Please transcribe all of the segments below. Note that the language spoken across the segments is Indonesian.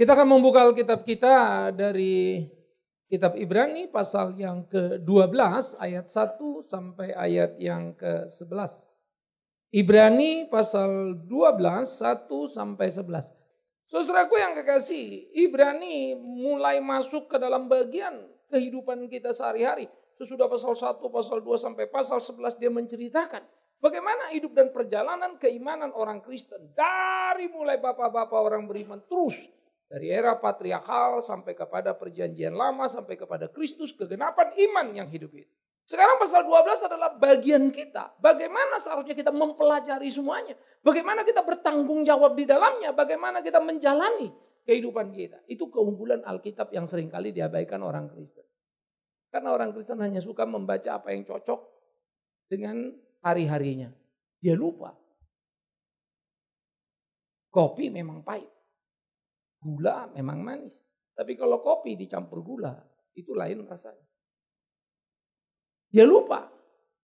Kita akan membuka Alkitab kita dari kitab Ibrani pasal yang ke-12 ayat 1 sampai ayat yang ke-11. Ibrani pasal 12 1 sampai 11. Saudaraku yang kekasih, Ibrani mulai masuk ke dalam bagian kehidupan kita sehari-hari. Sesudah pasal 1, pasal 2 sampai pasal 11 dia menceritakan Bagaimana hidup dan perjalanan keimanan orang Kristen dari mulai bapak-bapak orang beriman terus dari era patriarkal sampai kepada perjanjian lama, sampai kepada Kristus, kegenapan iman yang hidup itu. Sekarang pasal 12 adalah bagian kita. Bagaimana seharusnya kita mempelajari semuanya. Bagaimana kita bertanggung jawab di dalamnya. Bagaimana kita menjalani kehidupan kita. Itu keunggulan Alkitab yang seringkali diabaikan orang Kristen. Karena orang Kristen hanya suka membaca apa yang cocok dengan hari-harinya. Dia lupa. Kopi memang pahit. Gula memang manis. Tapi kalau kopi dicampur gula, itu lain rasanya. Dia ya lupa.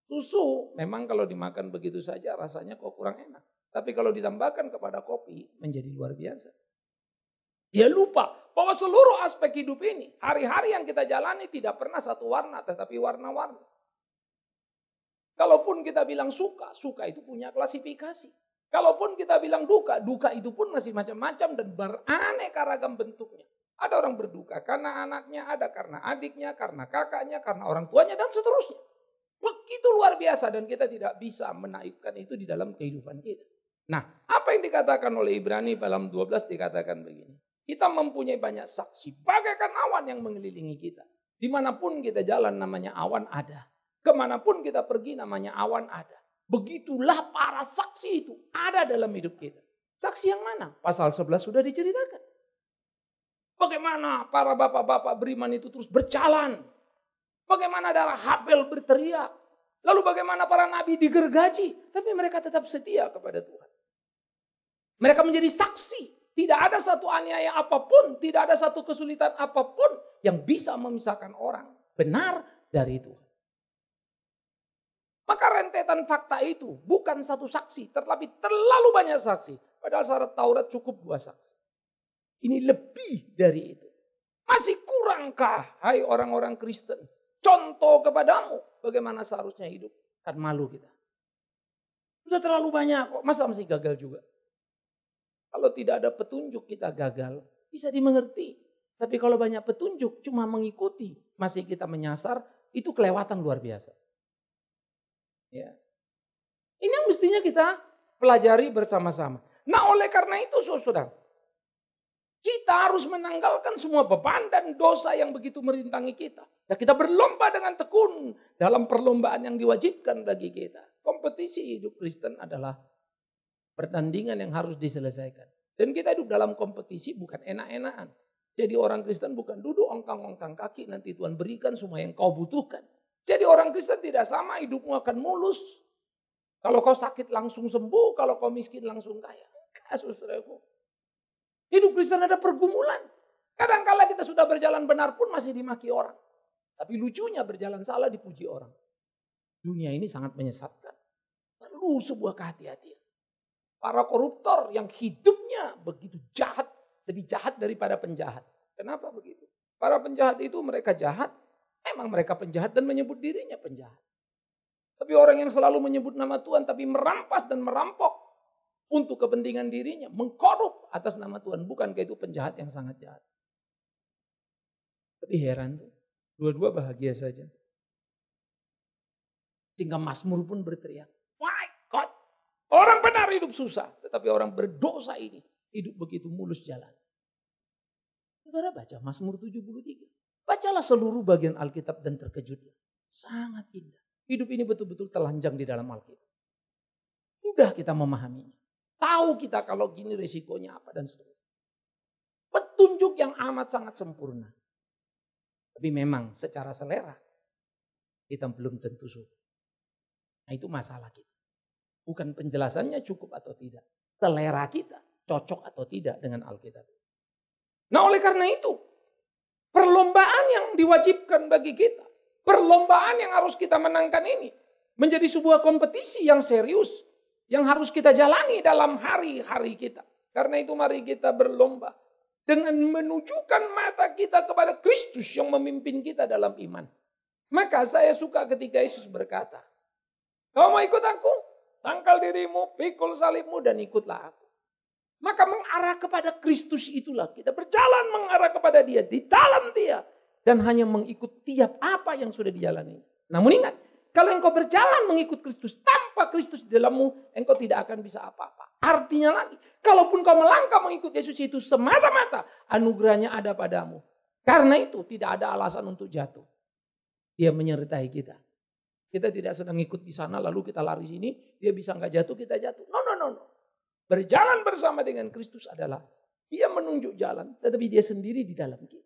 Susu memang kalau dimakan begitu saja rasanya kok kurang enak. Tapi kalau ditambahkan kepada kopi menjadi luar biasa. Dia ya lupa bahwa seluruh aspek hidup ini, hari-hari yang kita jalani tidak pernah satu warna, tetapi warna-warni. Kalaupun kita bilang suka, suka itu punya klasifikasi. Kalaupun kita bilang duka, duka itu pun masih macam-macam dan beraneka ragam bentuknya. Ada orang berduka karena anaknya, ada karena adiknya, karena kakaknya, karena orang tuanya, dan seterusnya. Begitu luar biasa dan kita tidak bisa menaibkan itu di dalam kehidupan kita. Nah, apa yang dikatakan oleh Ibrani dalam 12 dikatakan begini. Kita mempunyai banyak saksi, bagaikan awan yang mengelilingi kita. Dimanapun kita jalan namanya awan ada. Kemanapun kita pergi namanya awan ada. Begitulah para saksi itu ada dalam hidup kita. Saksi yang mana? Pasal 11 sudah diceritakan. Bagaimana para bapak-bapak beriman itu terus berjalan. Bagaimana darah Habel berteriak. Lalu bagaimana para nabi digergaji. Tapi mereka tetap setia kepada Tuhan. Mereka menjadi saksi. Tidak ada satu aniaya apapun. Tidak ada satu kesulitan apapun yang bisa memisahkan orang benar dari Tuhan. Maka rentetan fakta itu bukan satu saksi, tetapi terlalu banyak saksi. Padahal syarat Taurat cukup dua saksi. Ini lebih dari itu. Masih kurangkah hai orang-orang Kristen? Contoh kepadamu bagaimana seharusnya hidup. Kan malu kita. Sudah terlalu banyak kok, masa masih gagal juga? Kalau tidak ada petunjuk kita gagal, bisa dimengerti. Tapi kalau banyak petunjuk cuma mengikuti, masih kita menyasar, itu kelewatan luar biasa. Ya. Ini yang mestinya kita pelajari bersama-sama. Nah oleh karena itu saudara, kita harus menanggalkan semua beban dan dosa yang begitu merintangi kita. Dan kita berlomba dengan tekun dalam perlombaan yang diwajibkan bagi kita. Kompetisi hidup Kristen adalah pertandingan yang harus diselesaikan. Dan kita hidup dalam kompetisi bukan enak-enakan. Jadi orang Kristen bukan duduk ongkang-ongkang kaki nanti Tuhan berikan semua yang kau butuhkan. Jadi orang Kristen tidak sama, hidupmu akan mulus. Kalau kau sakit langsung sembuh, kalau kau miskin langsung kaya. Kasus Hidup Kristen ada pergumulan. Kadangkala kita sudah berjalan benar pun masih dimaki orang. Tapi lucunya berjalan salah dipuji orang. Dunia ini sangat menyesatkan. Perlu sebuah kehati-hatian. Para koruptor yang hidupnya begitu jahat, lebih jahat daripada penjahat. Kenapa begitu? Para penjahat itu mereka jahat Memang mereka penjahat dan menyebut dirinya penjahat. Tapi orang yang selalu menyebut nama Tuhan tapi merampas dan merampok untuk kepentingan dirinya, mengkorup atas nama Tuhan, bukankah itu penjahat yang sangat jahat? Tapi heran tuh, dua-dua bahagia saja. Sehingga Mazmur pun berteriak, My God, orang benar hidup susah, tetapi orang berdosa ini hidup begitu mulus jalan. Saudara baca Mazmur 73. Bacalah seluruh bagian Alkitab dan terkejutlah. Sangat indah. Hidup ini betul-betul telanjang di dalam Alkitab. Mudah kita memahaminya. Tahu kita kalau gini resikonya apa dan seterusnya. Petunjuk yang amat sangat sempurna. Tapi memang secara selera kita belum tentu suka. Nah itu masalah kita. Bukan penjelasannya cukup atau tidak. Selera kita cocok atau tidak dengan Alkitab. Nah oleh karena itu Perlombaan yang diwajibkan bagi kita. Perlombaan yang harus kita menangkan ini. Menjadi sebuah kompetisi yang serius. Yang harus kita jalani dalam hari-hari kita. Karena itu mari kita berlomba. Dengan menunjukkan mata kita kepada Kristus yang memimpin kita dalam iman. Maka saya suka ketika Yesus berkata, Kau mau ikut aku? Tangkal dirimu, pikul salibmu, dan ikutlah aku. Maka mengarah kepada Kristus itulah kita berjalan mengarah kepada dia, di dalam dia. Dan hanya mengikut tiap apa yang sudah dijalani. Namun ingat, kalau engkau berjalan mengikut Kristus tanpa Kristus di dalammu, engkau tidak akan bisa apa-apa. Artinya lagi, kalaupun kau melangkah mengikut Yesus itu semata-mata anugerahnya ada padamu. Karena itu tidak ada alasan untuk jatuh. Dia menyertai kita. Kita tidak sedang ikut di sana lalu kita lari sini, dia bisa nggak jatuh kita jatuh. No, Berjalan bersama dengan Kristus adalah dia menunjuk jalan, tetapi dia sendiri di dalam kita.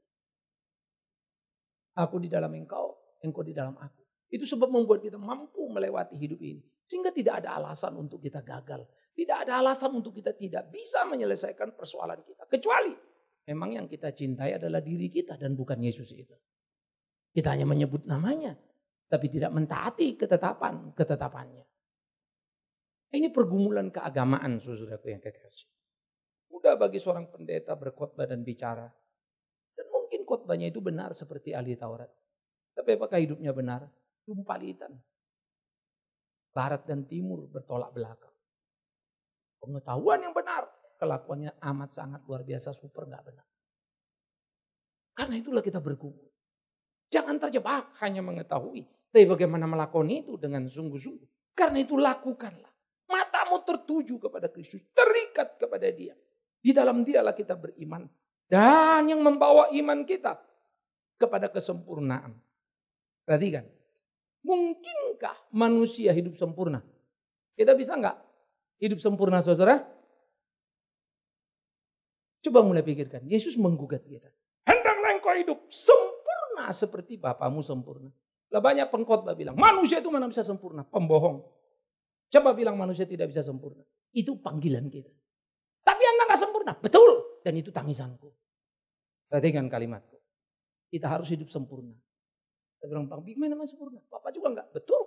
Aku di dalam engkau, engkau di dalam aku. Itu sebab membuat kita mampu melewati hidup ini. Sehingga tidak ada alasan untuk kita gagal. Tidak ada alasan untuk kita tidak bisa menyelesaikan persoalan kita. Kecuali memang yang kita cintai adalah diri kita dan bukan Yesus itu. Kita hanya menyebut namanya. Tapi tidak mentaati ketetapan ketetapannya. Ini pergumulan keagamaan saudaraku yang kekasih. Mudah bagi seorang pendeta berkhotbah dan bicara. Dan mungkin khotbahnya itu benar seperti ahli Taurat. Tapi apakah hidupnya benar? Jumpalitan. Barat dan timur bertolak belakang. Pengetahuan yang benar. Kelakuannya amat sangat luar biasa super gak benar. Karena itulah kita bergumul. Jangan terjebak hanya mengetahui. Tapi bagaimana melakoni itu dengan sungguh-sungguh. Karena itu lakukanlah kamu tertuju kepada Kristus, terikat kepada Dia. Di dalam Dialah kita beriman dan yang membawa iman kita kepada kesempurnaan. Perhatikan, mungkinkah manusia hidup sempurna? Kita bisa enggak hidup sempurna, saudara? Coba mulai pikirkan, Yesus menggugat kita. Hendaklah engkau hidup sempurna seperti Bapamu sempurna. Lah banyak pengkhotbah bilang, manusia itu mana bisa sempurna, pembohong. Coba bilang manusia tidak bisa sempurna. Itu panggilan kita. Tapi anak gak sempurna. Betul. Dan itu tangisanku. Perhatikan kalimatku. Kita harus hidup sempurna. Saya bilang, Bang, gimana namanya sempurna? bapak juga enggak. Betul.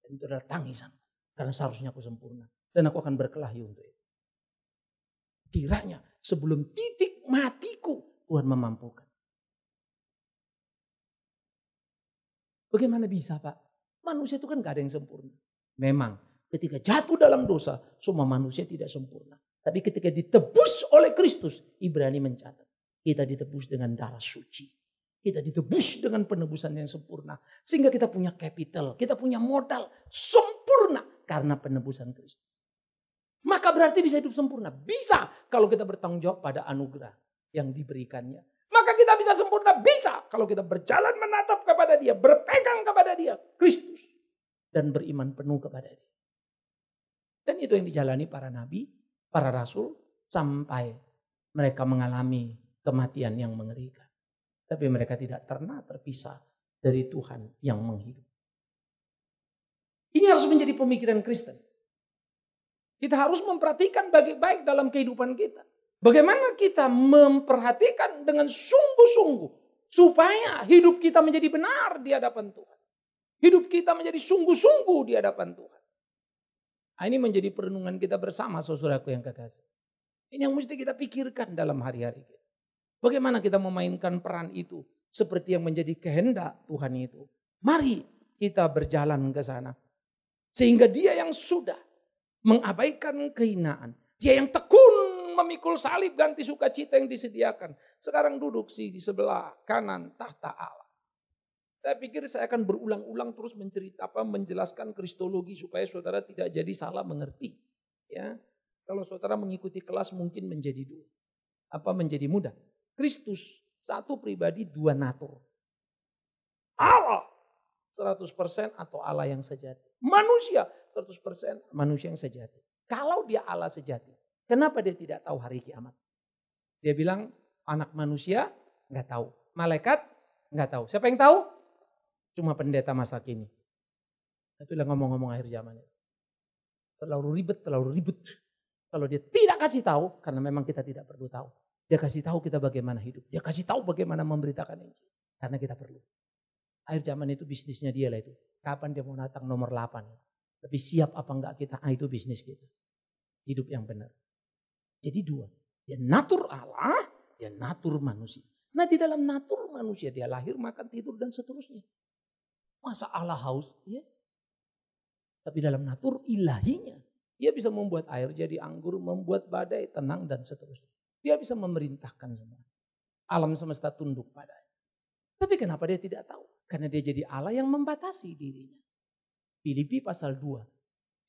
Dan itu adalah tangisan. Karena seharusnya aku sempurna. Dan aku akan berkelahi untuk itu. Kiranya sebelum titik matiku Tuhan memampukan. Bagaimana bisa Pak? Manusia itu kan gak ada yang sempurna. Memang Ketika jatuh dalam dosa, semua manusia tidak sempurna. Tapi ketika ditebus oleh Kristus, Ibrani mencatat. Kita ditebus dengan darah suci. Kita ditebus dengan penebusan yang sempurna. Sehingga kita punya capital, kita punya modal sempurna karena penebusan Kristus. Maka berarti bisa hidup sempurna. Bisa kalau kita bertanggung jawab pada anugerah yang diberikannya. Maka kita bisa sempurna, bisa kalau kita berjalan menatap kepada dia, berpegang kepada dia, Kristus. Dan beriman penuh kepada dia. Dan itu yang dijalani para nabi, para rasul sampai mereka mengalami kematian yang mengerikan. Tapi mereka tidak pernah terpisah dari Tuhan yang menghidup. Ini harus menjadi pemikiran Kristen. Kita harus memperhatikan baik-baik dalam kehidupan kita. Bagaimana kita memperhatikan dengan sungguh-sungguh supaya hidup kita menjadi benar di hadapan Tuhan. Hidup kita menjadi sungguh-sungguh di hadapan Tuhan. Ah, ini menjadi perenungan kita bersama saudaraku yang kekasih. Ini yang mesti kita pikirkan dalam hari-hari kita. Bagaimana kita memainkan peran itu seperti yang menjadi kehendak Tuhan itu. Mari kita berjalan ke sana. Sehingga dia yang sudah mengabaikan kehinaan. Dia yang tekun memikul salib ganti sukacita yang disediakan. Sekarang duduk sih di sebelah kanan tahta Allah. Saya pikir saya akan berulang-ulang terus mencerita apa menjelaskan kristologi supaya saudara tidak jadi salah mengerti. Ya. Kalau saudara mengikuti kelas mungkin menjadi dulu. Apa menjadi mudah? Kristus satu pribadi dua natur. Allah 100% atau Allah yang sejati. Manusia 100% manusia yang sejati. Kalau dia Allah sejati, kenapa dia tidak tahu hari kiamat? Dia bilang anak manusia nggak tahu, malaikat nggak tahu. Siapa yang tahu? Cuma pendeta masa kini. Itulah ngomong-ngomong akhir zaman itu. Terlalu ribet, terlalu ribet Kalau dia tidak kasih tahu, karena memang kita tidak perlu tahu. Dia kasih tahu kita bagaimana hidup. Dia kasih tahu bagaimana memberitakan Injil. Karena kita perlu. Akhir zaman itu bisnisnya dia lah itu. Kapan dia mau datang nomor 8. Tapi siap apa enggak kita, ah itu bisnis kita. Hidup yang benar. Jadi dua. Dia natur Allah, dia natur manusia. Nah di dalam natur manusia dia lahir, makan, tidur dan seterusnya. Masa Allah haus? Yes. Tapi dalam natur ilahinya, dia bisa membuat air jadi anggur, membuat badai tenang dan seterusnya. Dia bisa memerintahkan semua. Alam semesta tunduk padanya. Tapi kenapa dia tidak tahu? Karena dia jadi Allah yang membatasi dirinya. Filipi pasal 2.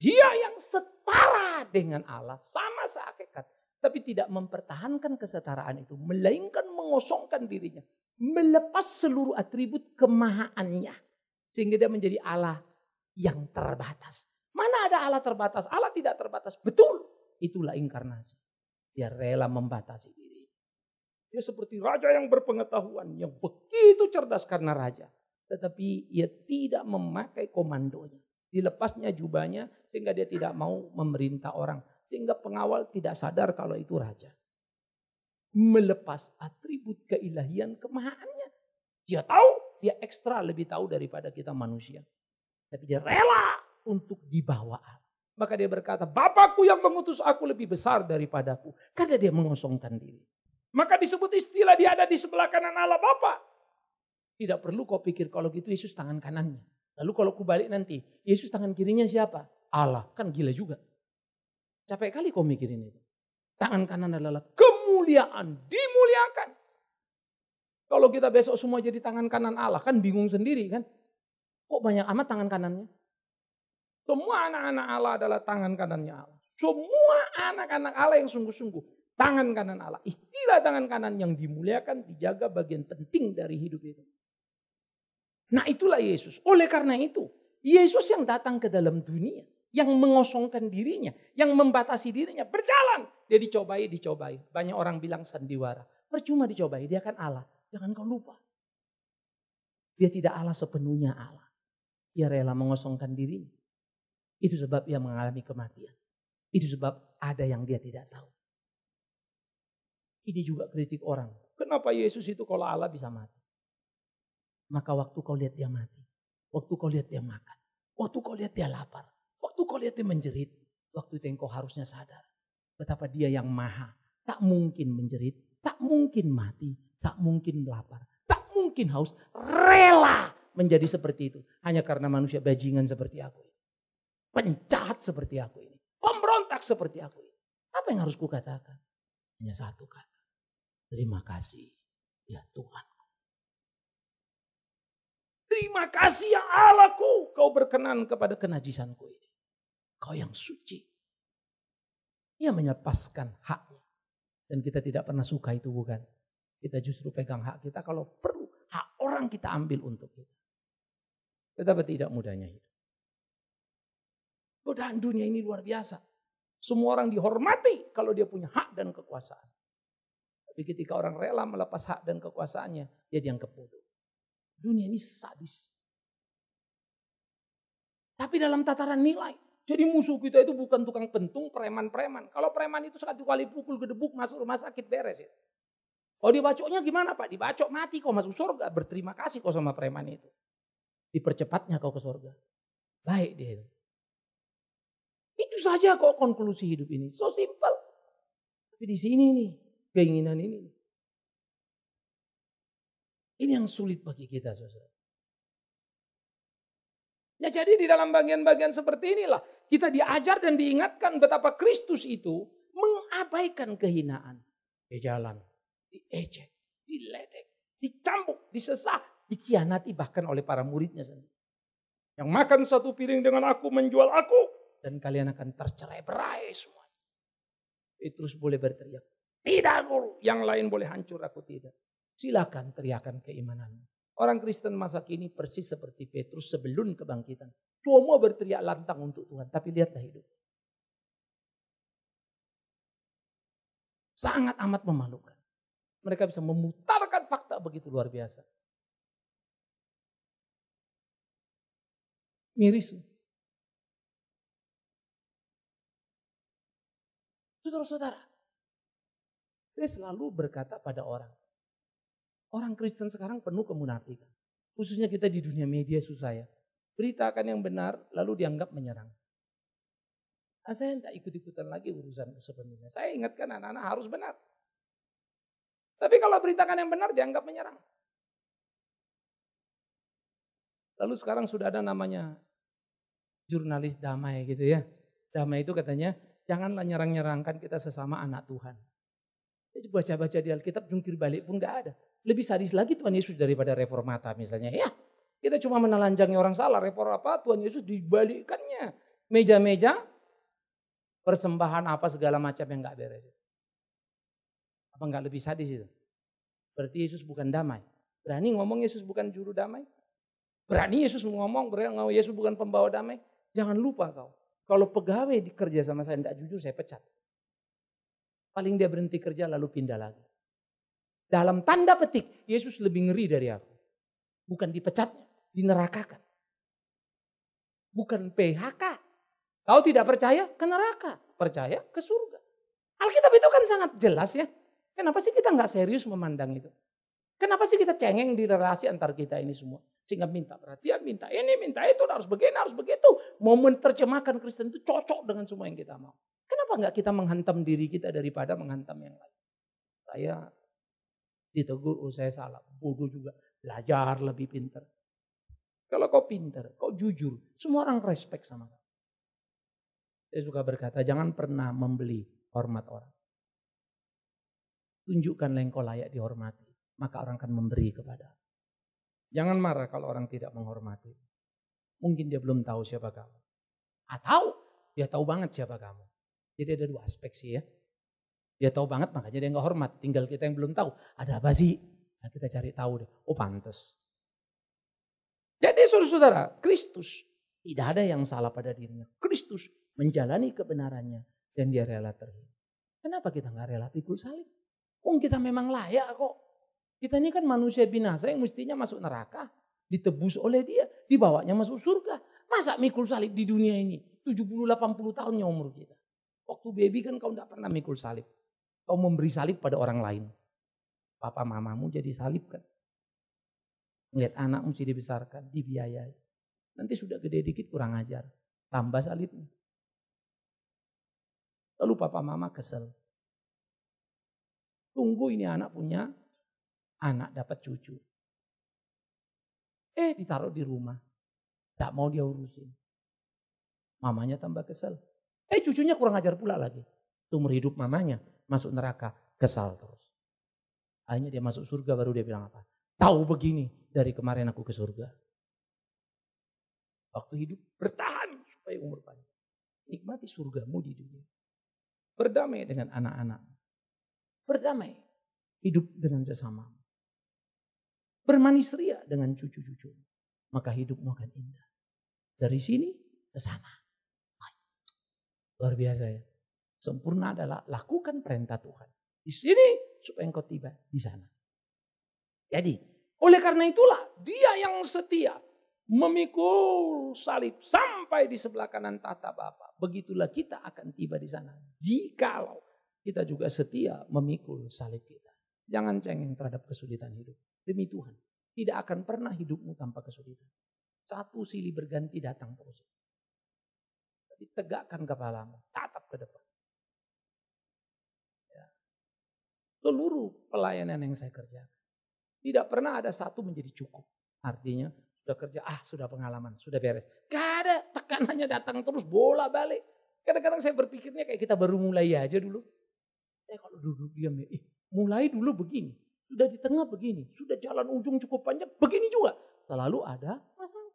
Dia yang setara dengan Allah, sama sehakikat. Tapi tidak mempertahankan kesetaraan itu. Melainkan mengosongkan dirinya. Melepas seluruh atribut kemahaannya. Sehingga dia menjadi Allah yang terbatas. Mana ada Allah terbatas? Allah tidak terbatas. Betul. Itulah inkarnasi. Dia rela membatasi diri. Dia seperti raja yang berpengetahuan, yang begitu cerdas karena raja. Tetapi ia tidak memakai komandonya. Dilepasnya jubahnya sehingga dia tidak mau memerintah orang. Sehingga pengawal tidak sadar kalau itu raja. Melepas atribut keilahian kemahannya Dia tahu dia ekstra lebih tahu daripada kita manusia. Tapi dia rela untuk dibawa Allah. Maka dia berkata, Bapakku yang mengutus aku lebih besar daripadaku. Karena dia mengosongkan diri. Maka disebut istilah dia ada di sebelah kanan Allah Bapa. Tidak perlu kau pikir kalau gitu Yesus tangan kanannya. Lalu kalau ku balik nanti, Yesus tangan kirinya siapa? Allah. Kan gila juga. Capek kali kau mikirin itu. Tangan kanan adalah kemuliaan, dimuliakan. Kalau kita besok semua jadi tangan kanan Allah, kan bingung sendiri kan? Kok banyak amat tangan kanannya? Semua anak-anak Allah adalah tangan kanannya Allah. Semua anak-anak Allah yang sungguh-sungguh. Tangan kanan Allah. Istilah tangan kanan yang dimuliakan, dijaga bagian penting dari hidup itu. Nah itulah Yesus. Oleh karena itu, Yesus yang datang ke dalam dunia. Yang mengosongkan dirinya. Yang membatasi dirinya. Berjalan. Dia dicobai, dicobai. Banyak orang bilang sandiwara. Percuma dicobai, dia kan Allah. Jangan kau lupa. Dia tidak Allah sepenuhnya Allah. Ia rela mengosongkan diri. Itu sebab ia mengalami kematian. Itu sebab ada yang dia tidak tahu. Ini juga kritik orang. Kenapa Yesus itu kalau Allah bisa mati? Maka waktu kau lihat dia mati. Waktu kau lihat dia makan. Waktu kau lihat dia lapar. Waktu kau lihat dia menjerit. Waktu itu engkau harusnya sadar. Betapa dia yang maha. Tak mungkin menjerit. Tak mungkin mati tak mungkin lapar, tak mungkin haus, rela menjadi seperti itu. Hanya karena manusia bajingan seperti aku ini. Penjahat seperti aku ini. Pemberontak seperti aku ini. Apa yang harus kukatakan? Hanya satu kata. Terima kasih ya Tuhan. Terima kasih ya Allahku. Kau berkenan kepada kenajisanku ini. Kau yang suci. Ia menyepaskan haknya. Dan kita tidak pernah suka itu bukan? Kita justru pegang hak kita kalau perlu hak orang kita ambil untuk kita. Tetapi tidak mudahnya hidup. Godaan dunia ini luar biasa. Semua orang dihormati kalau dia punya hak dan kekuasaan. Tapi ketika orang rela melepas hak dan kekuasaannya, dia dianggap bodoh. Dunia ini sadis. Tapi dalam tataran nilai. Jadi musuh kita itu bukan tukang pentung, preman-preman. Kalau preman itu sekali kali pukul gedebuk masuk rumah sakit beres. Ya. Oh dibacoknya gimana Pak? Dibacok mati kau masuk surga. Berterima kasih kau sama preman itu. Dipercepatnya kau ke surga. Baik dia. Itu saja kok konklusi hidup ini. So simple. Tapi di sini nih keinginan ini. Ini yang sulit bagi kita saudara. Ya jadi di dalam bagian-bagian seperti inilah kita diajar dan diingatkan betapa Kristus itu mengabaikan kehinaan di ya jalan diejek, diledek, dicambuk, disesah, dikhianati bahkan oleh para muridnya sendiri. Yang makan satu piring dengan aku menjual aku dan kalian akan tercerai berai semua. Petrus boleh berteriak, tidak guru, yang lain boleh hancur, aku tidak. Silakan teriakan keimananmu. Orang Kristen masa kini persis seperti Petrus sebelum kebangkitan. Semua berteriak lantang untuk Tuhan, tapi lihatlah hidup. Sangat amat memalukan mereka bisa memutarkan fakta begitu luar biasa. Miris. Saudara-saudara, saya selalu berkata pada orang, orang Kristen sekarang penuh kemunafikan. Khususnya kita di dunia media susah ya. Beritakan yang benar lalu dianggap menyerang. Nah, saya tidak ikut-ikutan lagi urusan sebenarnya. Saya ingatkan anak-anak harus benar. Tapi kalau beritakan yang benar dianggap menyerang. Lalu sekarang sudah ada namanya jurnalis damai gitu ya. Damai itu katanya janganlah nyerang-nyerangkan kita sesama anak Tuhan. Jadi baca-baca di Alkitab jungkir balik pun gak ada. Lebih sadis lagi Tuhan Yesus daripada reformata misalnya. Ya kita cuma menelanjangi orang salah. Repor apa Tuhan Yesus dibalikannya. Meja-meja persembahan apa segala macam yang gak beres. Apa enggak lebih sadis itu? Berarti Yesus bukan damai. Berani ngomong Yesus bukan juru damai? Berani Yesus ngomong, berani ngomong Yesus bukan pembawa damai? Jangan lupa kau. Kalau pegawai dikerja sama saya tidak jujur, saya pecat. Paling dia berhenti kerja lalu pindah lagi. Dalam tanda petik, Yesus lebih ngeri dari aku. Bukan dipecatnya, dinerakakan. Bukan PHK. Kau tidak percaya ke neraka, percaya ke surga. Alkitab itu kan sangat jelas ya. Kenapa sih kita nggak serius memandang itu? Kenapa sih kita cengeng di relasi antar kita ini semua? Sehingga minta perhatian, minta ini, minta itu, harus begini, harus begitu. Momen terjemahkan Kristen itu cocok dengan semua yang kita mau. Kenapa nggak kita menghantam diri kita daripada menghantam yang lain? Saya ditegur, oh saya salah, bodoh juga. Belajar lebih pinter. Kalau kau pinter, kau jujur, semua orang respect sama kau. Saya suka berkata, jangan pernah membeli hormat orang. Tunjukkanlah engkau layak dihormati. Maka orang akan memberi kepada. Jangan marah kalau orang tidak menghormati. Mungkin dia belum tahu siapa kamu. Atau ah, dia tahu banget siapa kamu. Jadi ada dua aspek sih ya. Dia tahu banget makanya dia nggak hormat. Tinggal kita yang belum tahu. Ada apa sih? Nah, kita cari tahu deh. Oh pantas. Jadi saudara-saudara, Kristus tidak ada yang salah pada dirinya. Kristus menjalani kebenarannya dan dia rela terhina. Kenapa kita nggak rela pikul salib? Oh kita memang layak kok. Kita ini kan manusia binasa yang mestinya masuk neraka. Ditebus oleh dia. Dibawanya masuk surga. Masa mikul salib di dunia ini? 70-80 tahunnya umur kita. Waktu baby kan kau tidak pernah mikul salib. Kau memberi salib pada orang lain. Papa mamamu jadi salib kan. Melihat anak mesti dibesarkan, dibiayai. Nanti sudah gede dikit kurang ajar. Tambah salibnya. Lalu papa mama kesel. Tunggu ini anak punya anak dapat cucu. Eh ditaruh di rumah. Tak mau dia urusin. Mamanya tambah kesel. Eh cucunya kurang ajar pula lagi. Tumor hidup mamanya masuk neraka. Kesal terus. Akhirnya dia masuk surga baru dia bilang apa? Tahu begini dari kemarin aku ke surga. Waktu hidup bertahan supaya umur panjang. Nikmati surgamu di dunia. Berdamai dengan anak-anak. Berdamai. Hidup dengan sesama. Bermanis ria dengan cucu-cucu. Maka hidupmu akan indah. Dari sini ke sana. Luar biasa ya. Sempurna adalah lakukan perintah Tuhan. Di sini supaya engkau tiba di sana. Jadi oleh karena itulah dia yang setia memikul salib sampai di sebelah kanan tata Bapa. Begitulah kita akan tiba di sana. Jikalau kita juga setia memikul salib kita. Jangan cengeng terhadap kesulitan hidup. Demi Tuhan, tidak akan pernah hidupmu tanpa kesulitan. Satu silih berganti datang terus. Tapi tegakkan kepalamu, tatap ke depan. Ya. Seluruh pelayanan yang saya kerjakan, tidak pernah ada satu menjadi cukup. Artinya sudah kerja, ah sudah pengalaman, sudah beres. Gak ada tekanannya datang terus bola balik. Kadang-kadang saya berpikirnya kayak kita baru mulai aja dulu. Saya eh, kalau duduk diam ya, eh, mulai dulu begini, sudah di tengah begini, sudah jalan ujung cukup panjang, begini juga. Selalu ada masalah.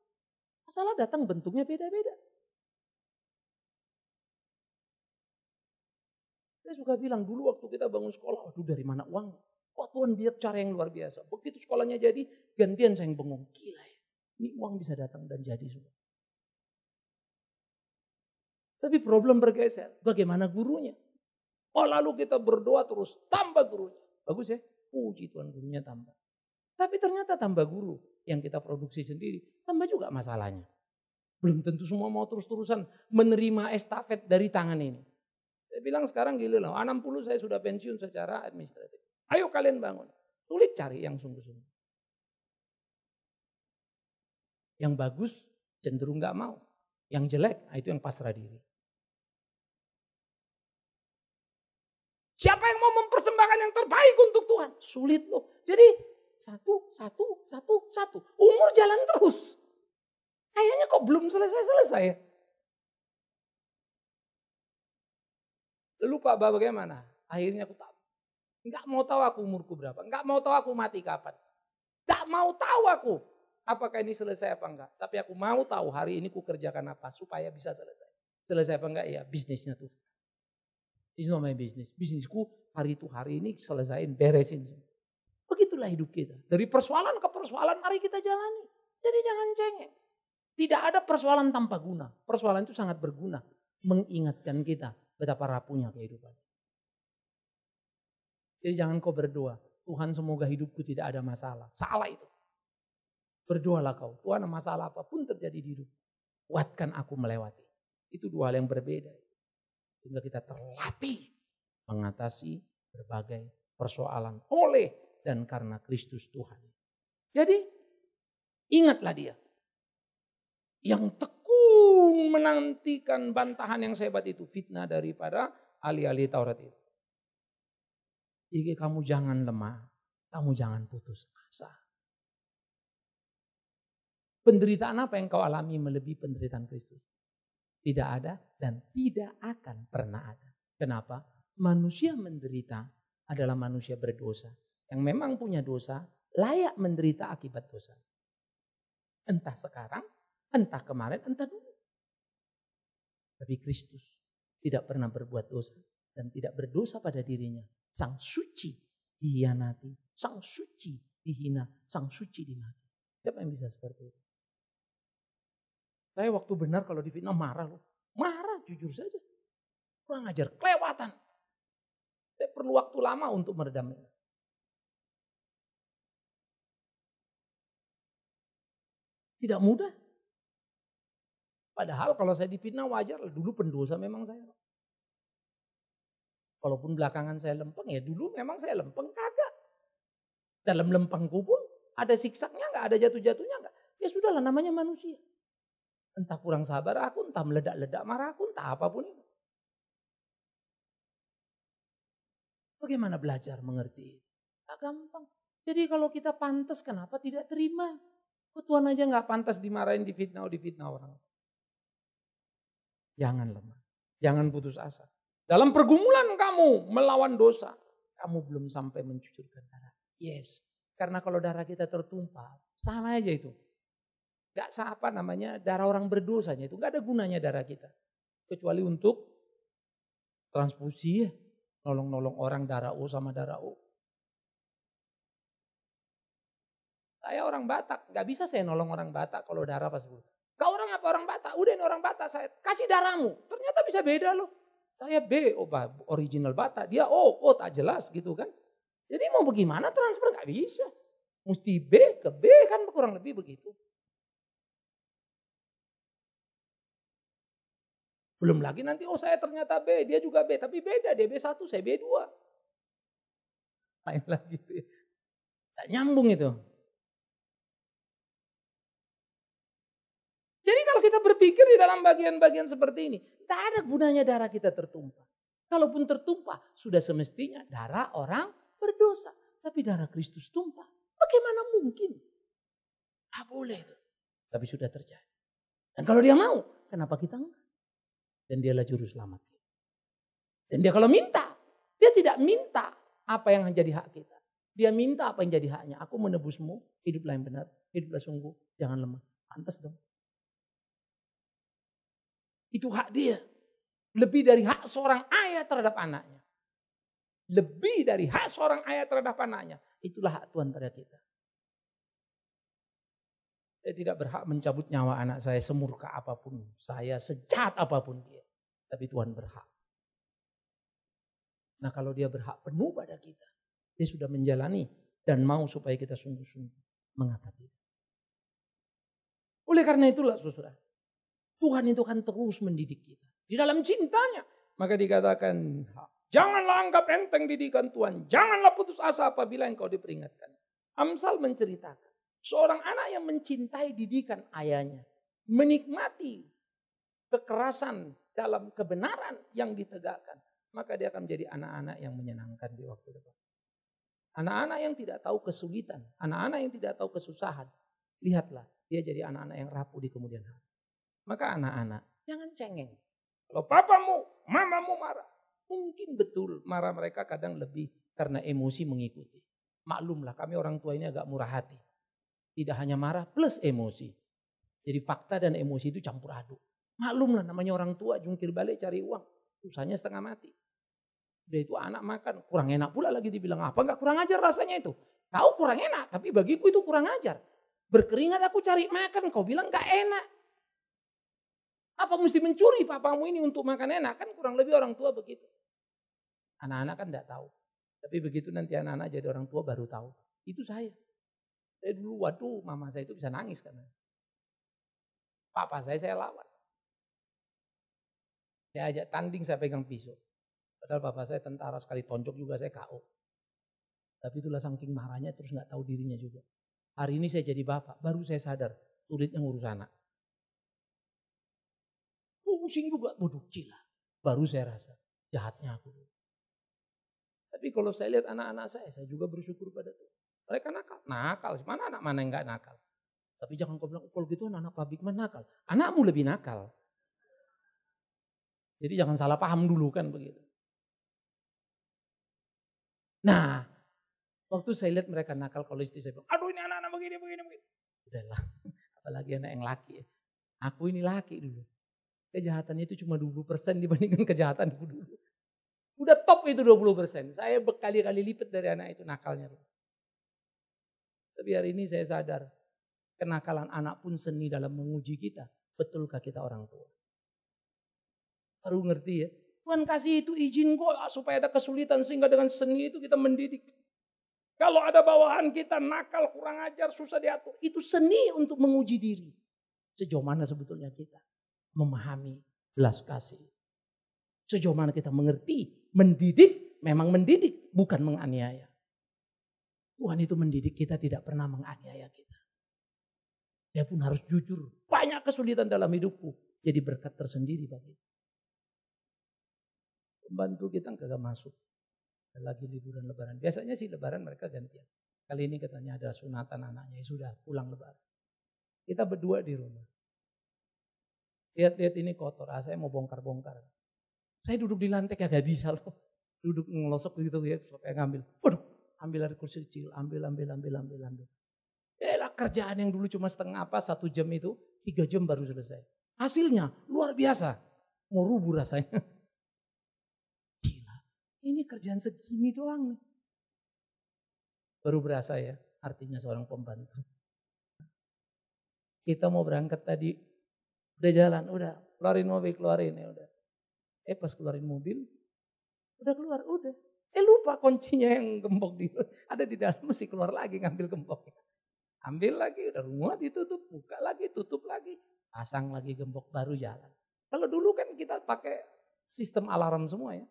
Masalah datang bentuknya beda-beda. Saya suka bilang dulu waktu kita bangun sekolah, waduh dari mana uang? Wah Tuhan biar cara yang luar biasa. Begitu sekolahnya jadi, gantian saya yang bengong. Gila ya, ini uang bisa datang dan jadi semua. Tapi problem bergeser, bagaimana gurunya? Oh lalu kita berdoa terus, tambah gurunya. Bagus ya, puji Tuhan gurunya tambah. Tapi ternyata tambah guru yang kita produksi sendiri, tambah juga masalahnya. Belum tentu semua mau terus-terusan menerima estafet dari tangan ini. Saya bilang sekarang gila loh, 60 saya sudah pensiun secara administratif. Ayo kalian bangun, sulit cari yang sungguh-sungguh. Yang bagus cenderung gak mau, yang jelek nah itu yang pasrah diri. Siapa yang mau mempersembahkan yang terbaik untuk Tuhan? Sulit loh. Jadi satu, satu, satu, satu. Umur jalan terus. Kayaknya kok belum selesai-selesai ya. Lupa bagaimana? Akhirnya aku tahu Enggak mau tahu aku umurku berapa. Enggak mau tahu aku mati kapan. Enggak mau tahu aku apakah ini selesai apa enggak. Tapi aku mau tahu hari ini ku kerjakan apa supaya bisa selesai. Selesai apa enggak ya bisnisnya tuh It's not my business. Bisnisku hari itu hari ini selesaiin, beresin. Begitulah hidup kita. Dari persoalan ke persoalan mari kita jalani. Jadi jangan cengeng. Tidak ada persoalan tanpa guna. Persoalan itu sangat berguna. Mengingatkan kita betapa rapuhnya kehidupan. Jadi jangan kau berdoa. Tuhan semoga hidupku tidak ada masalah. Salah itu. Berdoalah kau. Tuhan masalah apapun terjadi di hidup. Kuatkan aku melewati. Itu dua hal yang berbeda. Sehingga kita terlatih mengatasi berbagai persoalan oleh dan karena Kristus Tuhan. Jadi ingatlah dia. Yang tekung menantikan bantahan yang sebat itu. Fitnah daripada ahli-ahli Taurat itu. Jadi kamu jangan lemah. Kamu jangan putus asa. Penderitaan apa yang kau alami melebihi penderitaan Kristus? Tidak ada dan tidak akan pernah ada. Kenapa? Manusia menderita adalah manusia berdosa. Yang memang punya dosa layak menderita akibat dosa. Entah sekarang, entah kemarin, entah dulu. Tapi Kristus tidak pernah berbuat dosa dan tidak berdosa pada dirinya. Sang suci dihianati, sang suci dihina, sang suci dimaki. Siapa yang bisa seperti itu? Saya waktu benar kalau difitnah marah loh. Marah jujur saja. Kurang ajar, kelewatan. Saya perlu waktu lama untuk meredamnya. Tidak mudah. Padahal kalau saya difitnah wajar, dulu pendosa memang saya. Walaupun belakangan saya lempeng, ya dulu memang saya lempeng, kagak. Dalam lempengku pun ada siksaknya nggak, ada jatuh-jatuhnya enggak. Ya sudahlah namanya manusia. Entah kurang sabar aku, entah meledak-ledak marah aku, entah apapun itu. Bagaimana belajar mengerti? Tak gampang. Jadi kalau kita pantas kenapa tidak terima? Ketuan aja nggak pantas dimarahin, difitnah, oh, difitnah orang. Jangan lemah. Jangan putus asa. Dalam pergumulan kamu melawan dosa, kamu belum sampai mencucurkan darah. Yes, karena kalau darah kita tertumpah, sama aja itu. Gak sah apa namanya darah orang berdosanya itu. Gak ada gunanya darah kita. Kecuali untuk transfusi ya. Nolong-nolong orang darah O sama darah O. Saya orang Batak, gak bisa saya nolong orang Batak kalau darah pas gue. Kau orang apa orang Batak? Udah ini orang Batak saya kasih darahmu. Ternyata bisa beda loh. Saya B, oh, original Batak. Dia O, O tak jelas gitu kan. Jadi mau bagaimana transfer gak bisa. Mesti B ke B kan kurang lebih begitu. Belum lagi nanti, oh saya ternyata B, dia juga B. Tapi beda, dia B1, saya B2. Lain lagi. Tak ya. nyambung itu. Jadi kalau kita berpikir di dalam bagian-bagian seperti ini, tak ada gunanya darah kita tertumpah. Kalaupun tertumpah, sudah semestinya darah orang berdosa. Tapi darah Kristus tumpah. Bagaimana mungkin? Tak boleh Tapi sudah terjadi. Dan kalau dia mau, kenapa kita enggak? Dan dialah juru selamat. Dan dia kalau minta, dia tidak minta apa yang menjadi hak kita. Dia minta apa yang jadi haknya. Aku menebusmu, hiduplah yang benar, hiduplah sungguh, jangan lemah. Pantas dong. Itu hak dia. Lebih dari hak seorang ayah terhadap anaknya. Lebih dari hak seorang ayah terhadap anaknya. Itulah hak Tuhan terhadap kita. Saya tidak berhak mencabut nyawa anak saya semurka apapun. Saya sejahat apapun dia. Tapi Tuhan berhak. Nah kalau dia berhak penuh pada kita. Dia sudah menjalani dan mau supaya kita sungguh-sungguh mengapa Oleh karena itulah saudara. Tuhan itu akan terus mendidik kita. Di dalam cintanya. Maka dikatakan Janganlah anggap enteng didikan Tuhan. Janganlah putus asa apabila engkau diperingatkan. Amsal menceritakan. Seorang anak yang mencintai didikan ayahnya, menikmati kekerasan dalam kebenaran yang ditegakkan, maka dia akan menjadi anak-anak yang menyenangkan di waktu depan. Anak-anak yang tidak tahu kesulitan, anak-anak yang tidak tahu kesusahan, lihatlah dia jadi anak-anak yang rapuh di kemudian hari. Maka anak-anak jangan cengeng. Kalau papamu, mamamu marah, mungkin betul marah mereka kadang lebih karena emosi mengikuti. Maklumlah kami orang tua ini agak murah hati. Tidak hanya marah plus emosi. Jadi fakta dan emosi itu campur aduk. Maklumlah namanya orang tua jungkir balik cari uang. Susahnya setengah mati. Udah itu anak makan. Kurang enak pula lagi dibilang apa. Enggak kurang ajar rasanya itu. Kau kurang enak tapi bagiku itu kurang ajar. Berkeringat aku cari makan. Kau bilang enggak enak. Apa mesti mencuri papamu ini untuk makan enak? Kan kurang lebih orang tua begitu. Anak-anak kan enggak tahu. Tapi begitu nanti anak-anak jadi orang tua baru tahu. Itu saya. Saya eh, dulu, waduh mama saya itu bisa nangis karena papa saya saya lawan. Saya ajak tanding, saya pegang pisau. Padahal papa saya tentara sekali tonjok juga saya KO. Tapi itulah saking marahnya terus nggak tahu dirinya juga. Hari ini saya jadi bapak, baru saya sadar sulitnya ngurus anak. Pusing juga, bodoh cila Baru saya rasa jahatnya aku. Tapi kalau saya lihat anak-anak saya, saya juga bersyukur pada Tuhan. Mereka nakal. Nakal Mana anak mana yang gak nakal? Tapi jangan kau bilang, kalau gitu anak-anak pabrik mah nakal. Anakmu lebih nakal. Jadi jangan salah paham dulu kan begitu. Nah, waktu saya lihat mereka nakal kalau istri saya bilang, aduh ini anak-anak begini, begini, begini. Udahlah, apalagi anak yang laki ya. Aku ini laki dulu. Kejahatannya itu cuma 20% dibandingkan kejahatanku dulu. Udah top itu 20%. Saya berkali-kali lipat dari anak itu nakalnya. Dulu. Tapi hari ini saya sadar, kenakalan anak pun seni dalam menguji kita. Betulkah kita orang tua? Baru ngerti ya. Tuhan kasih itu izin kok ah, supaya ada kesulitan sehingga dengan seni itu kita mendidik. Kalau ada bawahan kita nakal, kurang ajar, susah diatur. Itu seni untuk menguji diri. Sejauh mana sebetulnya kita memahami belas kasih. Sejauh mana kita mengerti, mendidik, memang mendidik, bukan menganiaya. Tuhan itu mendidik kita tidak pernah menganiaya kita. Dia pun harus jujur. Banyak kesulitan dalam hidupku. Jadi berkat tersendiri bagi Pembantu kita gak masuk. Lagi liburan lebaran. Biasanya sih lebaran mereka gantian. Kali ini katanya ada sunatan anaknya. Ya sudah pulang lebaran. Kita berdua di rumah. Lihat-lihat ini kotor. Ah, saya mau bongkar-bongkar. Saya duduk di lantai kagak bisa loh. Duduk ngelosok gitu ya. Supaya ngambil. Waduh ambil dari kursi kecil, ambil, ambil, ambil, ambil, ambil. Yalah kerjaan yang dulu cuma setengah apa, satu jam itu, tiga jam baru selesai. Hasilnya luar biasa. Mau rubuh rasanya. Gila, ini kerjaan segini doang. Nih. Baru berasa ya, artinya seorang pembantu. Kita mau berangkat tadi, udah jalan, udah keluarin mobil, keluarin ya udah. Eh pas keluarin mobil, udah keluar, udah. Eh lupa kuncinya yang gembok di ada di dalam mesti keluar lagi ngambil gembok, Ambil lagi udah rumah ditutup, buka lagi, tutup lagi, pasang lagi gembok baru jalan. Kalau dulu kan kita pakai sistem alarm semua ya.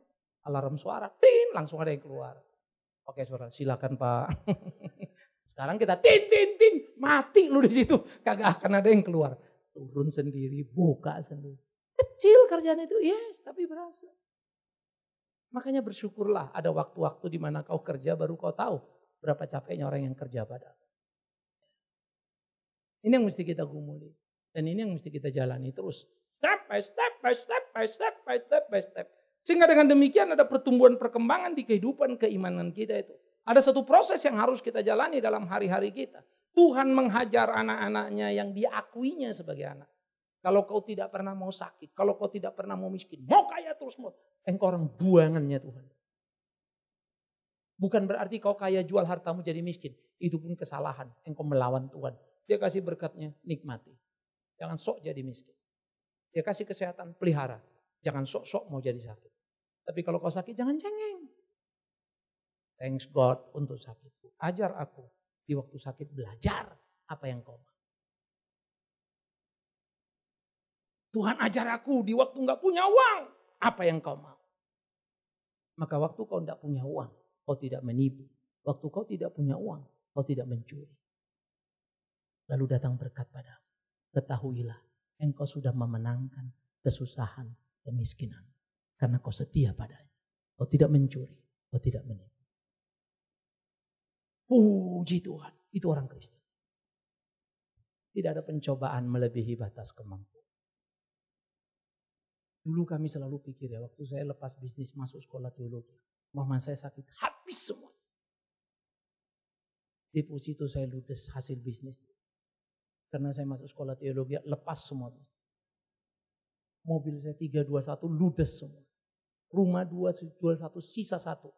Alarm suara, tin langsung ada yang keluar. Pakai suara, silakan Pak. Sekarang kita tin tin tin, mati lu di situ, kagak akan ada yang keluar. Turun sendiri, buka sendiri. Kecil kerjaan itu, yes, tapi berasa. Makanya bersyukurlah ada waktu-waktu di mana kau kerja baru kau tahu berapa capeknya orang yang kerja pada Ini yang mesti kita gumuli. Dan ini yang mesti kita jalani terus. Step by step by step by step by step by step. Sehingga dengan demikian ada pertumbuhan perkembangan di kehidupan keimanan kita itu. Ada satu proses yang harus kita jalani dalam hari-hari kita. Tuhan menghajar anak-anaknya yang diakuinya sebagai anak. Kalau kau tidak pernah mau sakit, kalau kau tidak pernah mau miskin, mau kaya terus mau. Engkau orang buangannya Tuhan. Bukan berarti kau kaya jual hartamu jadi miskin. Itu pun kesalahan. Engkau melawan Tuhan. Dia kasih berkatnya, nikmati. Jangan sok jadi miskin. Dia kasih kesehatan, pelihara. Jangan sok-sok mau jadi sakit. Tapi kalau kau sakit, jangan cengeng. Thanks God untuk sakitku. Ajar aku di waktu sakit belajar apa yang kau mau. Tuhan ajar aku di waktu nggak punya uang apa yang kau mau. Maka waktu kau tidak punya uang, kau tidak menipu. Waktu kau tidak punya uang, kau tidak mencuri. Lalu datang berkat padamu. Ketahuilah, engkau sudah memenangkan kesusahan, kemiskinan. Karena kau setia padanya. Kau tidak mencuri, kau tidak menipu. Puji Tuhan, itu orang Kristen. Tidak ada pencobaan melebihi batas kemampuan. Dulu kami selalu pikir ya, waktu saya lepas bisnis masuk sekolah teologi, mama saya sakit, habis semua. Deposito saya ludes hasil bisnis. Karena saya masuk sekolah teologi, lepas semua Mobil saya 321, ludes semua. Rumah dua, jual satu, sisa satu.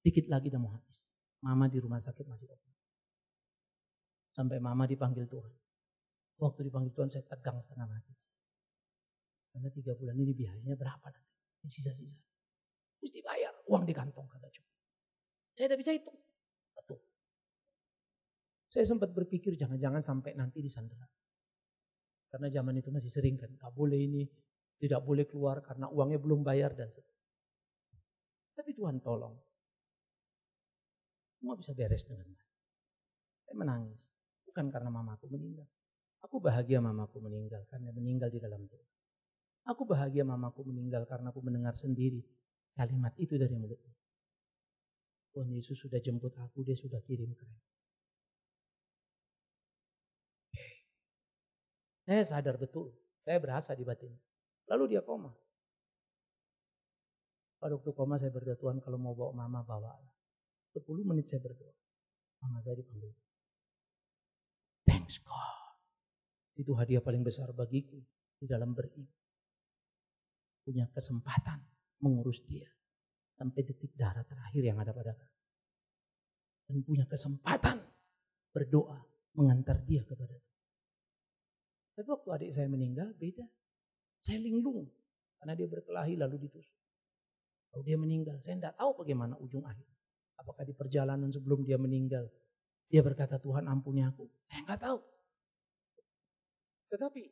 Dikit lagi udah mau habis. Mama di rumah sakit masih oke. Sampai mama dipanggil Tuhan. Waktu dipanggil Tuhan saya tegang setengah mati. Karena tiga bulan ini biayanya berapa nanti? Sisa-sisa. Mesti dibayar Uang di kantong kata Joko. Saya tidak bisa hitung. Betul. Saya sempat berpikir jangan-jangan sampai nanti disandera. Karena zaman itu masih sering kan. Tak boleh ini, tidak boleh keluar karena uangnya belum bayar dan sebagainya. Tapi Tuhan tolong. Semua bisa beres dengan baik. Saya menangis. Bukan karena mamaku meninggal. Aku bahagia mamaku meninggal karena meninggal di dalam Tuhan. Aku bahagia mamaku meninggal karena aku mendengar sendiri kalimat itu dari mulutnya. Tuhan oh, Yesus sudah jemput aku, dia sudah kirim kereta. Eh, saya sadar betul, saya berasa di batin. Lalu dia koma. Pada waktu koma saya berdoa, Tuhan kalau mau bawa mama, bawa. 10 menit saya berdoa. Mama saya dipanggil. Thanks God. Itu hadiah paling besar bagiku di dalam beriman punya kesempatan mengurus dia sampai detik darah terakhir yang ada pada Dan punya kesempatan berdoa mengantar dia kepada Tuhan. Tapi waktu adik saya meninggal beda. Saya linglung karena dia berkelahi lalu ditusuk. Lalu dia meninggal. Saya tidak tahu bagaimana ujung akhir. Apakah di perjalanan sebelum dia meninggal dia berkata Tuhan ampuni aku. Saya nggak tahu. Tetapi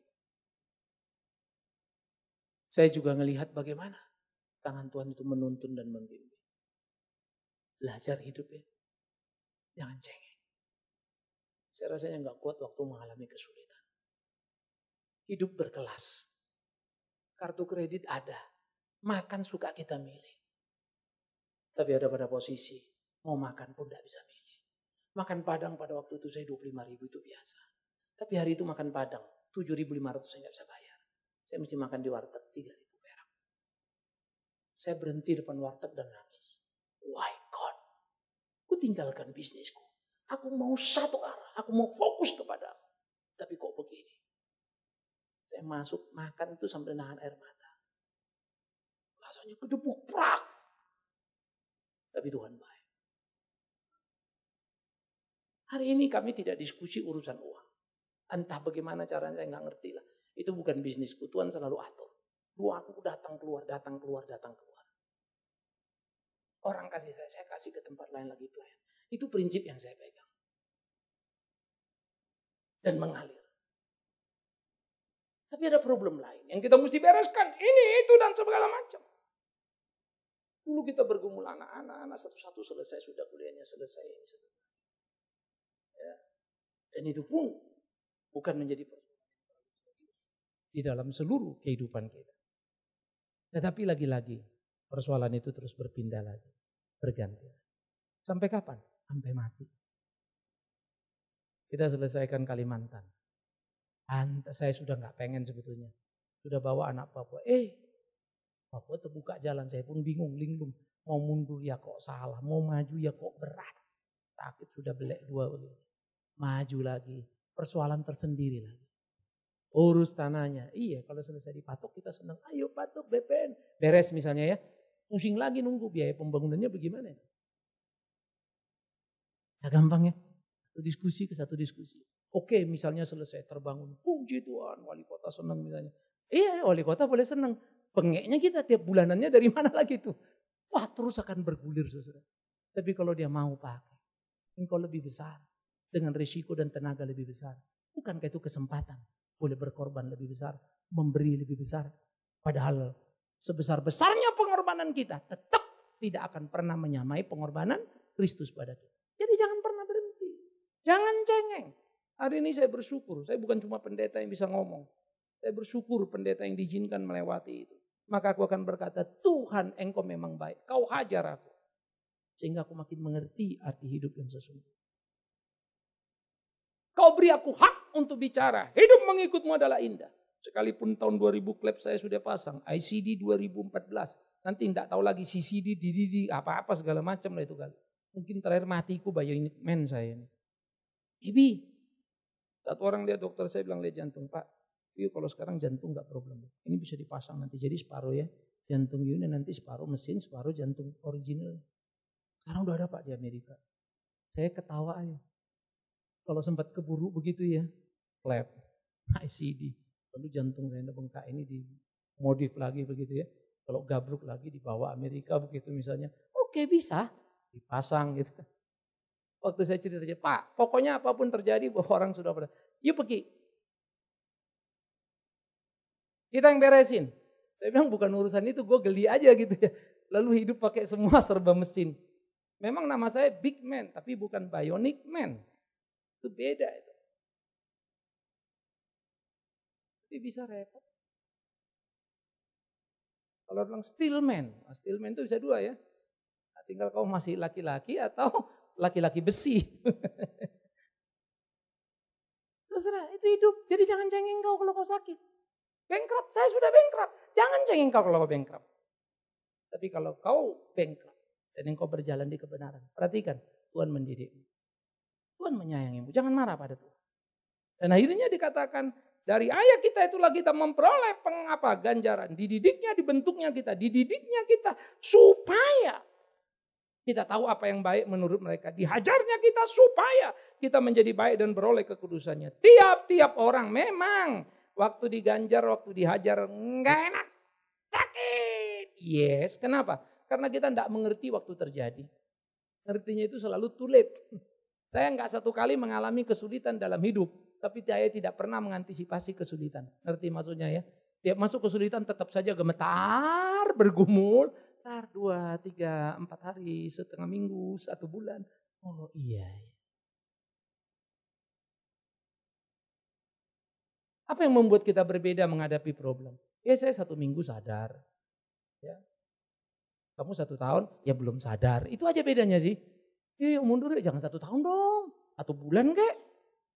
saya juga melihat bagaimana tangan Tuhan itu menuntun dan membimbing. Belajar hidup hidupnya. Jangan cengeng. Saya rasanya nggak kuat waktu mengalami kesulitan. Hidup berkelas. Kartu kredit ada. Makan suka kita milih. Tapi ada pada posisi, mau makan pun tidak bisa milih. Makan padang pada waktu itu saya 25 ribu itu biasa. Tapi hari itu makan padang, 7.500 saya nggak bisa bayar. Saya mesti makan di warteg 3000 perak. Saya berhenti depan warteg dan nangis. Why God? Ku tinggalkan bisnisku. Aku mau satu arah, aku mau fokus kepada Tapi kok begini? Saya masuk makan itu sampai nahan air mata. Rasanya kedebuk perak. Tapi Tuhan baik. Hari ini kami tidak diskusi urusan uang. Entah bagaimana caranya saya nggak ngerti lah. Itu bukan bisnisku. Tuhan selalu atur. Dua aku datang keluar, datang keluar, datang keluar. Orang kasih saya, saya kasih ke tempat lain lagi pelayan. Itu prinsip yang saya pegang. Dan mengalir. Tapi ada problem lain yang kita mesti bereskan. Ini, itu, dan segala macam. Dulu kita bergumul anak-anak, anak satu-satu selesai, sudah kuliahnya selesai. Ini selesai. Ya. Dan itu pun bukan menjadi di dalam seluruh kehidupan kita. Tetapi lagi-lagi persoalan itu terus berpindah lagi, berganti. Sampai kapan? Sampai mati. Kita selesaikan Kalimantan. Anta, saya sudah nggak pengen sebetulnya. Sudah bawa anak Papua. Eh, Papua terbuka jalan. Saya pun bingung, linglung. Mau mundur ya kok salah, mau maju ya kok berat. Takut sudah belek dua. Maju lagi, persoalan tersendiri lagi. Urus tanahnya. Iya kalau selesai dipatok kita senang. Ayo patok BPN. Beres misalnya ya. Pusing lagi nunggu biaya pembangunannya bagaimana. Ya gampang ya. Satu diskusi ke satu diskusi. Oke misalnya selesai terbangun. Puji Tuhan wali kota senang misalnya. Iya wali kota boleh senang. Pengeknya kita tiap bulanannya dari mana lagi tuh. Wah terus akan bergulir saudara. Tapi kalau dia mau pakai. Engkau lebih besar. Dengan risiko dan tenaga lebih besar. Bukankah itu kesempatan? boleh berkorban lebih besar, memberi lebih besar. Padahal sebesar-besarnya pengorbanan kita tetap tidak akan pernah menyamai pengorbanan Kristus pada kita. Jadi jangan pernah berhenti. Jangan cengeng. Hari ini saya bersyukur, saya bukan cuma pendeta yang bisa ngomong. Saya bersyukur pendeta yang diizinkan melewati itu. Maka aku akan berkata, Tuhan engkau memang baik. Kau hajar aku. Sehingga aku makin mengerti arti hidup yang sesungguhnya. Kau beri aku hak untuk bicara. Hidup Mengikutmu adalah indah. Sekalipun tahun 2000 klep saya sudah pasang, ICD 2014. Nanti tidak tahu lagi CCD, DDD, apa-apa segala macam lah itu kali. Mungkin terakhir matiku bayangin men saya ini. Ibi. Satu orang lihat dokter saya bilang lihat jantung, Pak. Yuk iya, kalau sekarang jantung nggak problem. Ini bisa dipasang nanti. Jadi separuh ya. Jantung ini nanti separuh mesin, separuh jantung original. Sekarang udah ada Pak di Amerika. Saya ketawa aja. Kalau sempat keburu begitu ya. klep. ICD. Lalu jantung saya bengkak ini dimodif lagi begitu ya. Kalau gabruk lagi dibawa Amerika begitu misalnya. Oke bisa dipasang gitu. Waktu saya cerita aja, Pak, pokoknya apapun terjadi bahwa orang sudah pada, yuk pergi. Kita yang beresin. Saya bilang bukan urusan itu, gue geli aja gitu ya. Lalu hidup pakai semua serba mesin. Memang nama saya Big Man, tapi bukan Bionic Man. Itu beda itu. Tapi bisa repot. Kalau orang nah, still man itu bisa dua ya. Nah, tinggal kau masih laki-laki atau laki-laki besi. Terserah, itu hidup. Jadi jangan cengeng kau kalau kau sakit. bengkrap saya sudah bengkrap Jangan cengeng kau kalau kau bengkrap Tapi kalau kau bengkrap dan engkau berjalan di kebenaran, perhatikan Tuhan mendidikmu. Tuhan menyayangimu, jangan marah pada Tuhan. Dan akhirnya dikatakan dari ayah kita itulah kita memperoleh pengapa ganjaran. Dididiknya, dibentuknya kita, dididiknya kita supaya kita tahu apa yang baik menurut mereka. Dihajarnya kita supaya kita menjadi baik dan beroleh kekudusannya. Tiap-tiap orang memang waktu diganjar, waktu dihajar nggak enak, sakit. Yes, kenapa? Karena kita tidak mengerti waktu terjadi. Ngertinya itu selalu tulit. Saya nggak satu kali mengalami kesulitan dalam hidup tapi saya tidak pernah mengantisipasi kesulitan. Ngerti maksudnya ya? Tiap masuk kesulitan tetap saja gemetar, bergumul. tar dua, tiga, empat hari, setengah minggu, satu bulan. Oh iya, iya. Apa yang membuat kita berbeda menghadapi problem? Ya saya satu minggu sadar. Ya. Kamu satu tahun ya belum sadar. Itu aja bedanya sih. Ya, mundur ya jangan satu tahun dong. Satu bulan kek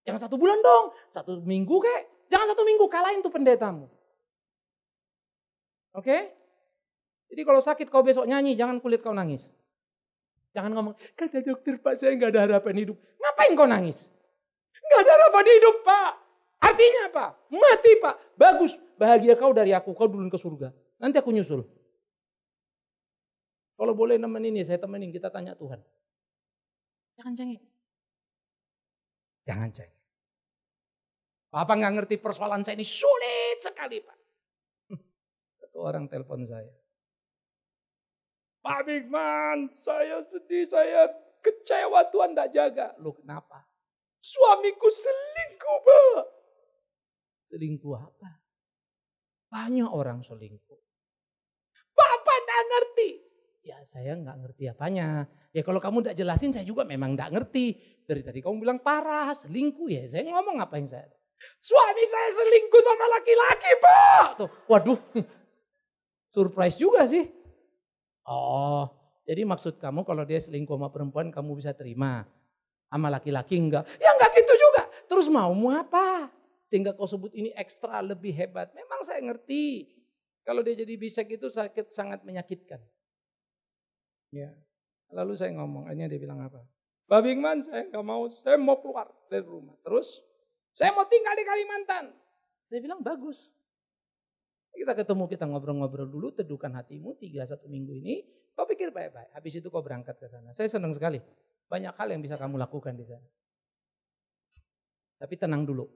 Jangan satu bulan dong, satu minggu kek. Jangan satu minggu, kalahin tuh pendetamu. Oke? Okay? Jadi kalau sakit kau besok nyanyi, jangan kulit kau nangis. Jangan ngomong, kata dokter pak saya nggak ada harapan hidup. Ngapain kau nangis? Nggak ada harapan hidup pak. Artinya apa? Mati pak. Bagus, bahagia kau dari aku, kau duluan ke surga. Nanti aku nyusul. Kalau boleh nemenin ini ya, saya temenin, kita tanya Tuhan. Jangan cengeng. Jangan ceng. Papa nggak ngerti persoalan saya ini sulit sekali Pak. Satu orang telepon saya. Pak Bigman, saya sedih, saya kecewa Tuhan tidak jaga. Lu kenapa? Suamiku selingkuh Pak. Selingkuh apa? Banyak orang selingkuh. Bapak tidak ngerti. Ya saya nggak ngerti apanya. Ya kalau kamu nggak jelasin saya juga memang nggak ngerti. Dari tadi kamu bilang parah, selingkuh ya. Saya ngomong apa yang saya. Suami saya selingkuh sama laki-laki pak. Tuh, waduh, surprise juga sih. Oh, jadi maksud kamu kalau dia selingkuh sama perempuan kamu bisa terima. Sama laki-laki enggak. Ya enggak gitu juga. Terus mau maumu apa? Sehingga kau sebut ini ekstra lebih hebat. Memang saya ngerti. Kalau dia jadi bisa itu sakit sangat menyakitkan. Ya. Lalu saya ngomong, akhirnya dia bilang apa? Babingman saya nggak mau, saya mau keluar dari rumah. Terus saya mau tinggal di Kalimantan. Saya bilang bagus. Kita ketemu, kita ngobrol-ngobrol dulu, teduhkan hatimu tiga satu minggu ini. Kau pikir baik-baik, habis itu kau berangkat ke sana. Saya senang sekali, banyak hal yang bisa kamu lakukan di sana. Tapi tenang dulu,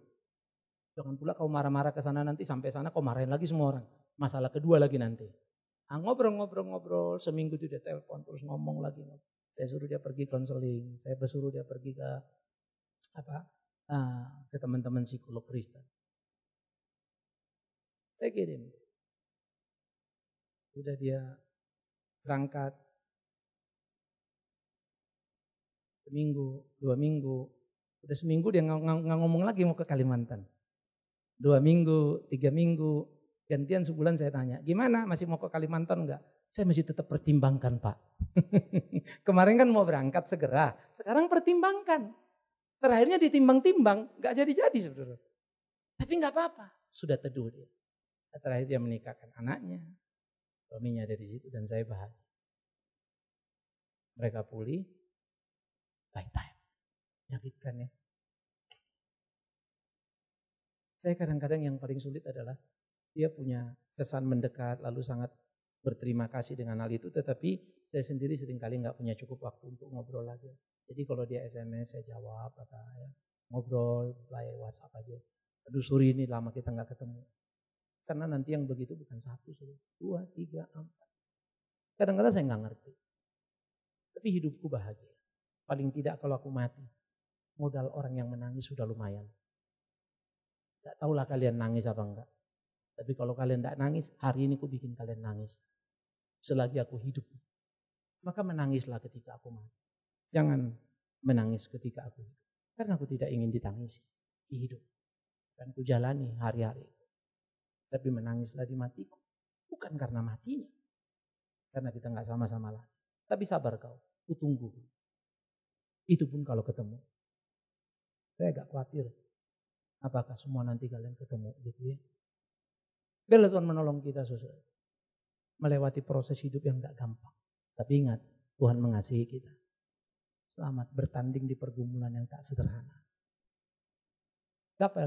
jangan pula kau marah-marah ke sana nanti, sampai sana kau marahin lagi semua orang. Masalah kedua lagi nanti. Nah, ngobrol-ngobrol-ngobrol seminggu itu dia telepon terus ngomong lagi. Saya suruh dia pergi konseling, saya bersuruh dia pergi ke apa? Nah, ke teman-teman psikolog Kristen. Saya kirim. Sudah dia berangkat seminggu, dua minggu. Sudah seminggu dia nggak ngomong lagi mau ke Kalimantan. Dua minggu, tiga minggu, Gantian sebulan saya tanya, gimana masih mau ke Kalimantan enggak? Saya masih tetap pertimbangkan Pak. Kemarin kan mau berangkat segera, sekarang pertimbangkan. Terakhirnya ditimbang-timbang, enggak jadi-jadi sebetulnya. Tapi enggak apa-apa, sudah teduh dia. Terakhir dia menikahkan anaknya, suaminya ada di situ dan saya bahagia. Mereka pulih baik time. Nyakitkan ya. Saya kadang-kadang yang paling sulit adalah dia punya kesan mendekat lalu sangat berterima kasih dengan hal itu tetapi saya sendiri seringkali nggak punya cukup waktu untuk ngobrol lagi. Jadi kalau dia SMS saya jawab apa ya, ngobrol via WhatsApp aja. Aduh suri ini lama kita nggak ketemu. Karena nanti yang begitu bukan satu, suri, dua, tiga, empat. Kadang-kadang saya nggak ngerti. Tapi hidupku bahagia. Paling tidak kalau aku mati, modal orang yang menangis sudah lumayan. Gak tahulah kalian nangis apa enggak. Tapi kalau kalian tidak nangis, hari ini aku bikin kalian nangis. Selagi aku hidup. Maka menangislah ketika aku mati. Jangan menangis ketika aku hidup. Karena aku tidak ingin ditangisi di hidup. Dan ku jalani hari-hari. Tapi menangislah di matiku. Bukan karena matinya. Karena kita nggak sama-sama lagi. Tapi sabar kau, ku tunggu. Itu pun kalau ketemu. Saya agak khawatir. Apakah semua nanti kalian ketemu gitu ya. Biarlah Tuhan menolong kita saudara. Melewati proses hidup yang gak gampang. Tapi ingat, Tuhan mengasihi kita. Selamat bertanding di pergumulan yang tak sederhana. Gapai